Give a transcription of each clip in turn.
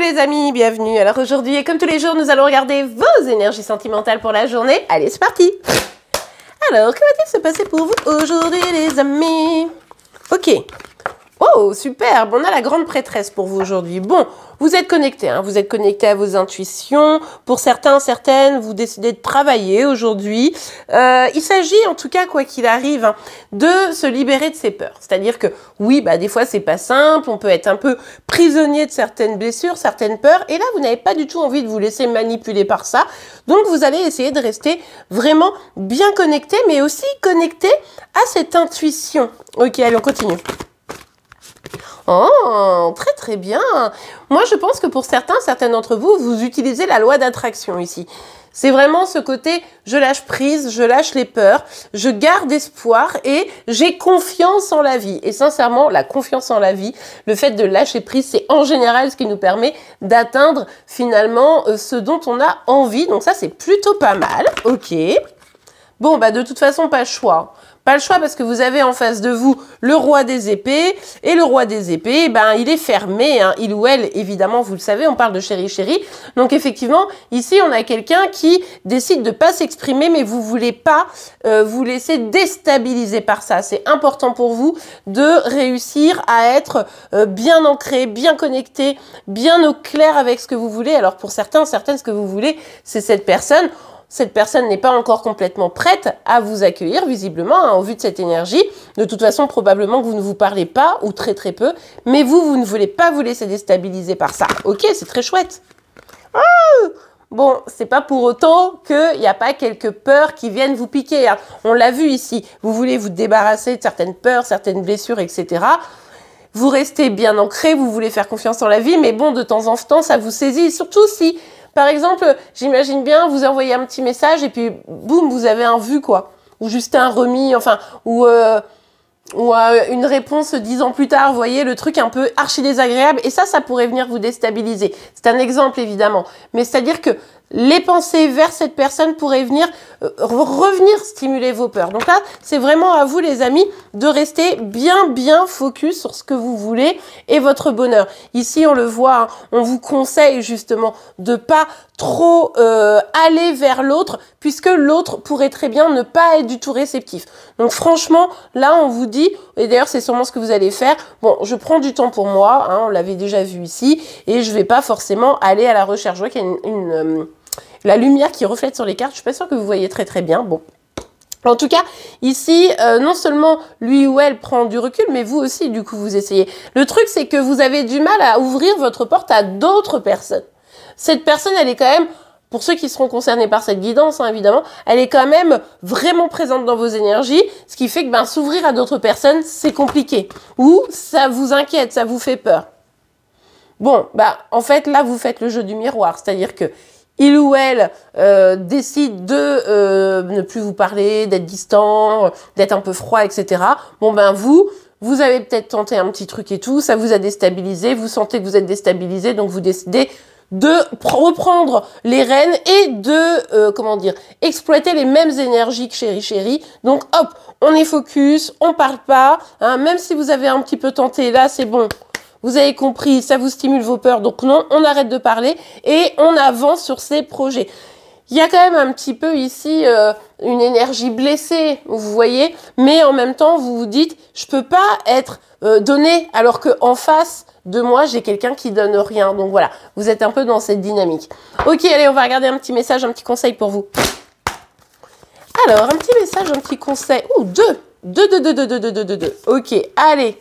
les amis, bienvenue. Alors aujourd'hui, comme tous les jours, nous allons regarder vos énergies sentimentales pour la journée. Allez, c'est parti Alors, que va-t-il se passer pour vous aujourd'hui les amis Ok, Oh, super On a la grande prêtresse pour vous aujourd'hui. Bon, vous êtes connecté, hein. vous êtes connecté à vos intuitions. Pour certains, certaines, vous décidez de travailler aujourd'hui. Euh, il s'agit, en tout cas, quoi qu'il arrive, hein, de se libérer de ses peurs. C'est-à-dire que, oui, bah, des fois, c'est pas simple, on peut être un peu prisonnier de certaines blessures, certaines peurs, et là, vous n'avez pas du tout envie de vous laisser manipuler par ça. Donc, vous allez essayer de rester vraiment bien connecté, mais aussi connecté à cette intuition. Ok, allez, on continue. Oh, très très bien. Moi, je pense que pour certains, certains d'entre vous, vous utilisez la loi d'attraction ici. C'est vraiment ce côté, je lâche prise, je lâche les peurs, je garde espoir et j'ai confiance en la vie. Et sincèrement, la confiance en la vie, le fait de lâcher prise, c'est en général ce qui nous permet d'atteindre finalement euh, ce dont on a envie. Donc ça, c'est plutôt pas mal. Ok. Bon, bah de toute façon, pas le choix. Pas le choix parce que vous avez en face de vous le roi des épées et le roi des épées, eh ben il est fermé, hein. il ou elle évidemment vous le savez, on parle de chéri chéri. Donc effectivement ici on a quelqu'un qui décide de pas s'exprimer mais vous voulez pas euh, vous laisser déstabiliser par ça. C'est important pour vous de réussir à être euh, bien ancré, bien connecté, bien au clair avec ce que vous voulez. Alors pour certains, certaines ce que vous voulez c'est cette personne cette personne n'est pas encore complètement prête à vous accueillir, visiblement, en hein, au vu de cette énergie. De toute façon, probablement que vous ne vous parlez pas, ou très très peu, mais vous, vous ne voulez pas vous laisser déstabiliser par ça. Ok, c'est très chouette. Oh bon, c'est pas pour autant qu'il n'y a pas quelques peurs qui viennent vous piquer. Hein. On l'a vu ici. Vous voulez vous débarrasser de certaines peurs, certaines blessures, etc. Vous restez bien ancré, vous voulez faire confiance en la vie, mais bon, de temps en temps, ça vous saisit. Surtout si par exemple, j'imagine bien, vous envoyez un petit message et puis boum, vous avez un vu quoi, ou juste un remis, enfin, ou euh, ou euh, une réponse dix ans plus tard, vous voyez, le truc un peu archi désagréable. Et ça, ça pourrait venir vous déstabiliser. C'est un exemple, évidemment. Mais c'est-à-dire que les pensées vers cette personne pourraient venir euh, revenir stimuler vos peurs. Donc là, c'est vraiment à vous les amis de rester bien bien focus sur ce que vous voulez et votre bonheur. Ici, on le voit, hein, on vous conseille justement de pas trop euh, aller vers l'autre puisque l'autre pourrait très bien ne pas être du tout réceptif. Donc franchement, là, on vous dit et d'ailleurs, c'est sûrement ce que vous allez faire. Bon, je prends du temps pour moi, hein, on l'avait déjà vu ici et je vais pas forcément aller à la recherche. Je vois qu'il y a une, euh, la lumière qui reflète sur les cartes. Je suis pas sûre que vous voyez très très bien. Bon, en tout cas, ici, euh, non seulement lui ou elle prend du recul, mais vous aussi, du coup, vous essayez. Le truc, c'est que vous avez du mal à ouvrir votre porte à d'autres personnes. Cette personne, elle est quand même, pour ceux qui seront concernés par cette guidance, hein, évidemment, elle est quand même vraiment présente dans vos énergies, ce qui fait que ben, s'ouvrir à d'autres personnes, c'est compliqué. Ou ça vous inquiète, ça vous fait peur. Bon, bah, en fait, là, vous faites le jeu du miroir, c'est-à-dire que il ou elle euh, décide de euh, ne plus vous parler, d'être distant, d'être un peu froid, etc. Bon ben vous, vous avez peut-être tenté un petit truc et tout, ça vous a déstabilisé, vous sentez que vous êtes déstabilisé, donc vous décidez de reprendre les rênes et de euh, comment dire exploiter les mêmes énergies que chérie chérie. donc hop on est focus on parle pas hein, même si vous avez un petit peu tenté là c'est bon vous avez compris, ça vous stimule vos peurs, donc non, on arrête de parler et on avance sur ces projets. Il y a quand même un petit peu ici euh, une énergie blessée, vous voyez, mais en même temps, vous vous dites, je peux pas être euh, donné alors que en face de moi, j'ai quelqu'un qui donne rien. Donc voilà, vous êtes un peu dans cette dynamique. OK, allez, on va regarder un petit message, un petit conseil pour vous. Alors, un petit message, un petit conseil. Ouh, Deux, deux, deux, deux, deux, deux, deux, deux, deux. OK, allez,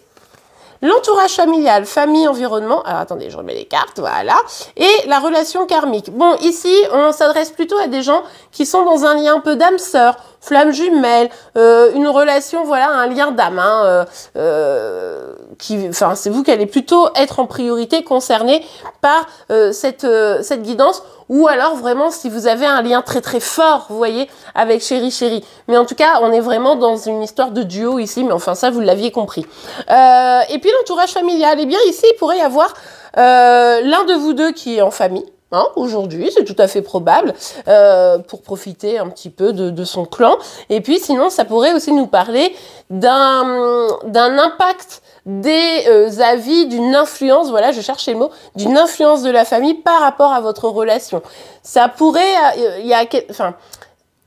l'entourage familial, famille, environnement. Alors attendez, je remets les cartes, voilà. Et la relation karmique. Bon, ici, on s'adresse plutôt à des gens qui sont dans un lien un peu d'âme sœur flamme jumelle, euh, une relation, voilà, un lien d'âme, hein, euh, euh, qui, enfin, c'est vous qui allez plutôt être en priorité concerné par cette, cette guidance ou alors vraiment si vous avez un lien très très fort, vous voyez, avec Chéri Chéri. Mais en tout cas, on est vraiment dans une histoire de duo ici, mais enfin ça, vous l'aviez compris. et puis l'entourage familial, eh bien ici, il pourrait y avoir l'un de vous deux qui est en famille, Hein, aujourd'hui, c'est tout à fait probable, euh, pour profiter un petit peu de, de, son clan. Et puis sinon, ça pourrait aussi nous parler d'un, d'un impact des euh, avis, d'une influence, voilà, je cherche les mots, d'une influence de la famille par rapport à votre relation. Ça pourrait, euh, il y a, enfin,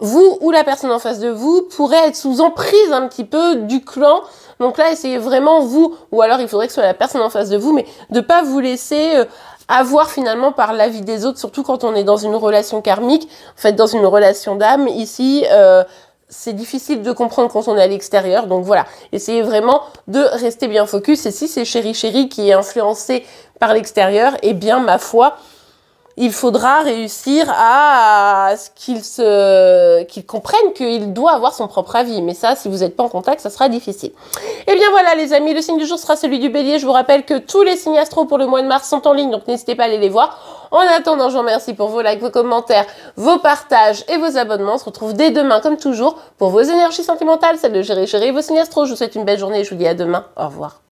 vous ou la personne en face de vous pourrait être sous emprise un petit peu du clan. Donc là, essayez vraiment vous, ou alors il faudrait que ce soit la personne en face de vous, mais de pas vous laisser euh, avoir finalement par l'avis des autres, surtout quand on est dans une relation karmique, en fait dans une relation d'âme ici. Euh, c'est difficile de comprendre quand on est à l'extérieur. Donc voilà, essayez vraiment de rester bien focus. Et si c'est chéri chéri qui est influencé par l'extérieur, eh bien ma foi, il faudra réussir à, ce qu'il se qu'il comprenne qu'il doit avoir son propre avis. Mais ça, si vous n'êtes pas en contact, ça sera difficile. Et eh bien voilà, les amis, le signe du jour sera celui du Bélier. Je vous rappelle que tous les signes astro pour le mois de mars sont en ligne, donc n'hésitez pas à aller les voir. En attendant, je vous remercie pour vos likes, vos commentaires, vos partages et vos abonnements. On se retrouve dès demain, comme toujours, pour vos énergies sentimentales, celles de gérer, gérer vos signes astro. Je vous souhaite une belle journée et je vous dis à demain. Au revoir.